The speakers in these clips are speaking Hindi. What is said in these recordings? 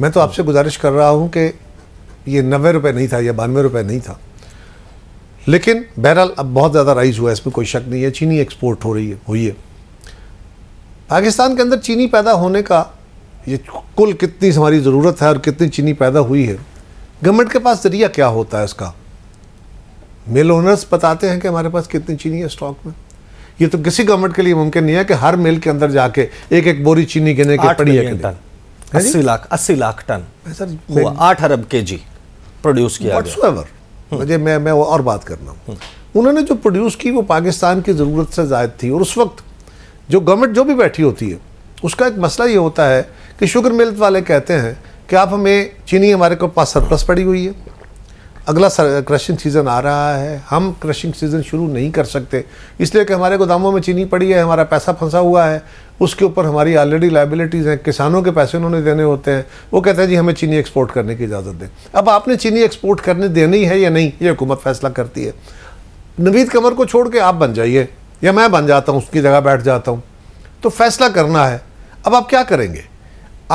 मैं तो आपसे गुजारिश कर रहा हूँ कि ये नब्बे रुपये नहीं था या बानवे रुपये नहीं था लेकिन बहरहाल अब बहुत ज़्यादा राइज हुआ है इसमें कोई शक नहीं है चीनी एक्सपोर्ट हो रही है हुई है पाकिस्तान के अंदर चीनी पैदा होने का ये कुल कितनी हमारी ज़रूरत है और कितनी चीनी पैदा हुई है गवर्नमेंट के पास ज़रिया क्या होता है इसका मिल ओनर्स बताते हैं कि हमारे पास कितनी चीनी है स्टॉक में ये तो किसी गवर्नमेंट के लिए मुमकिन नहीं है कि हर मिल के अंदर जाके एक एक बोरी चीनी गिने के पड़ी है अस्सी लाख अस्सी लाख टन सर आठ अरब के जी प्रोड्यूस किया गया हम्म। मुझे मैं मैं और बात करना हूँ हम्म। उन्होंने जो प्रोड्यूस की वो पाकिस्तान की ज़रूरत से जायद थी और उस वक्त जो गवर्नमेंट जो भी बैठी होती है उसका एक मसला ये होता है कि शुगर मिल्स वाले कहते हैं कि आप हमें चीनी हमारे को पास सरप्लस पड़ी हुई है अगला क्रशिंग सीज़न आ रहा है हम क्रशिंग सीज़न शुरू नहीं कर सकते इसलिए कि हमारे गोदामों में चीनी पड़ी है हमारा पैसा फंसा हुआ है उसके ऊपर हमारी ऑलरेडी लाइबिलिटीज़ हैं किसानों के पैसे उन्होंने देने होते हैं वो कहते हैं जी हमें चीनी एक्सपोर्ट करने की इजाज़त दें अब आपने चीनी एक्सपोर्ट करने देनी है या नहीं ये हुकूमत फैसला करती है नवीद कमर को छोड़ के आप बन जाइए या मैं बन जाता हूँ उसकी जगह बैठ जाता हूँ तो फैसला करना है अब आप क्या करेंगे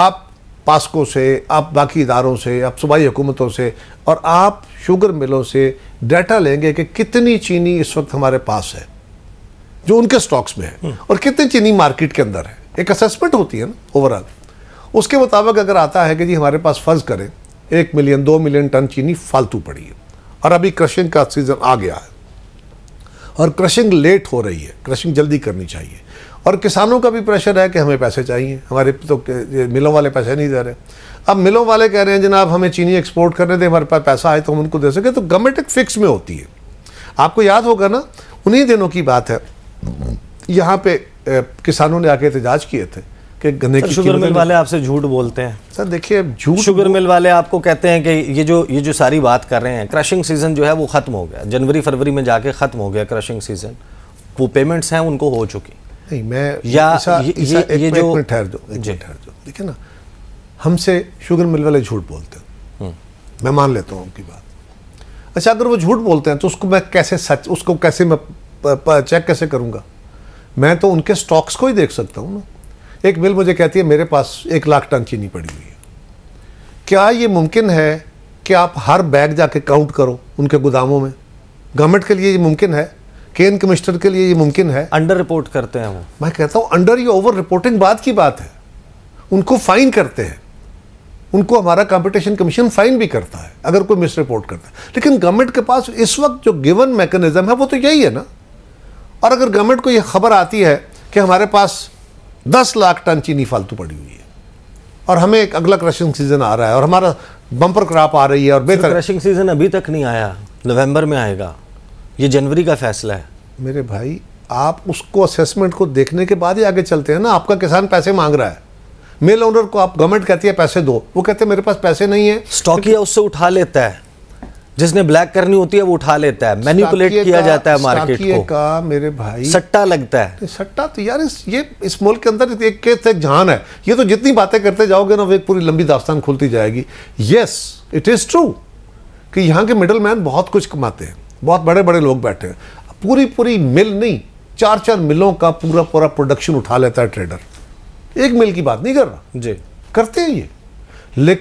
आप पास्को से आप बाकी इदारों से आप सूबाई हुकूमतों से और आप शुगर मिलों से डाटा लेंगे कि कितनी चीनी इस वक्त हमारे पास है जो उनके स्टॉक्स में है हम्म। और कितनी चीनी मार्केट के अंदर है एक असेसमेंट होती है ना ओवरऑल उसके मुताबिक अगर आता है कि जी हमारे पास फ़र्ज़ करें एक मिलियन दो मिलियन टन चीनी फालतू पड़ी है और अभी क्रशिंग का सीज़न आ गया है और क्रशिंग लेट हो रही है क्रशिंग जल्दी करनी चाहिए और किसानों का भी प्रेशर है कि हमें पैसे चाहिए हमारे तो मिलों वाले पैसे नहीं दे रहे अब मिलों वाले कह रहे हैं जनाब हमें चीनी एक्सपोर्ट करने दें हमारे पास पैसा आए तो हम उनको दे सकें तो गवर्नमेंट एक फिक्स में होती है आपको याद होगा ना उन्हीं दिनों की बात है यहाँ पे किसानों ने आके एहतजाज किए थे कि गन्ने की शुगर मिल वाले आपसे झूठ बोलते हैं सर देखिए झूठ शुगर मिल वाले आपको कहते हैं कि ये जो ये जो सारी बात कर रहे हैं क्रशिंग सीज़न जो है वो ख़त्म हो गया जनवरी फरवरी में जाके ख़त्म हो गया क्रशिंग सीज़न वो पेमेंट्स हैं उनको हो चुकी नहीं मैं या इसा, ये, इसा, ये, एक, ये जो ठहर दो एक ठहर दो देखिए ना हमसे शुगर मिल वाले झूठ बोलते हैं हम्म। मैं मान लेता हूँ उनकी बात अच्छा अगर वो झूठ बोलते हैं तो उसको मैं कैसे सच उसको कैसे मैं चेक कैसे करूँगा मैं तो उनके स्टॉक्स को ही देख सकता हूँ ना एक मिल मुझे कहती है मेरे पास एक लाख टन चीनी पड़ी हुई है क्या ये मुमकिन है कि आप हर बैग जाके काउंट करो उनके गोदामों में गवर्नमेंट के लिए ये मुमकिन है केन कमिश्नर के लिए ये मुमकिन है अंडर रिपोर्ट करते हैं वो मैं कहता हूँ अंडर या ओवर रिपोर्टिंग बाद की बात है उनको फाइन करते हैं उनको हमारा कंपटीशन कमीशन फाइन भी करता है अगर कोई मिस रिपोर्ट करता है लेकिन गवर्नमेंट के पास इस वक्त जो गिवन मैकेनिज्म है वो तो यही है ना और अगर गवर्नमेंट को ये खबर आती है कि हमारे पास दस लाख टन चीनी फालतू पड़ी हुई है और हमें एक अगला क्रशिंग सीजन आ रहा है और हमारा बम्पर क्रॉप आ रही है और बेहतर क्रशिंग सीजन अभी तक नहीं आया नवंबर में आएगा ये जनवरी का फैसला है मेरे भाई आप उसको असेसमेंट को देखने के बाद ही आगे चलते हैं ना आपका किसान पैसे मांग रहा है मेल ओनर को आप गवर्नमेंट कहती है पैसे दो वो कहते हैं मेरे पास पैसे नहीं है स्टॉकिया उससे उठा लेता है जिसने ब्लैक करनी होती है वो उठा लेता है मैनिपुलेट किया जाता है मार्केट को का मेरे भाई सट्टा लगता है सट्टा तो यार इस ये इस मुल्क के अंदर एक केस एक जहान है ये तो जितनी बातें करते जाओगे ना वो एक पूरी लंबी दास्तान खुलती जाएगी यस इट इज़ ट्रू कि यहाँ के मिडल मैन बहुत कुछ कमाते हैं बहुत बड़े बड़े लोग बैठे हैं पूरी पूरी मिल नहीं चार चार मिलों का पूरा पूरा प्रोडक्शन उठा लेता है ट्रेडर एक मिल की बात नहीं कर रहा जी करते हैं ये लेकिन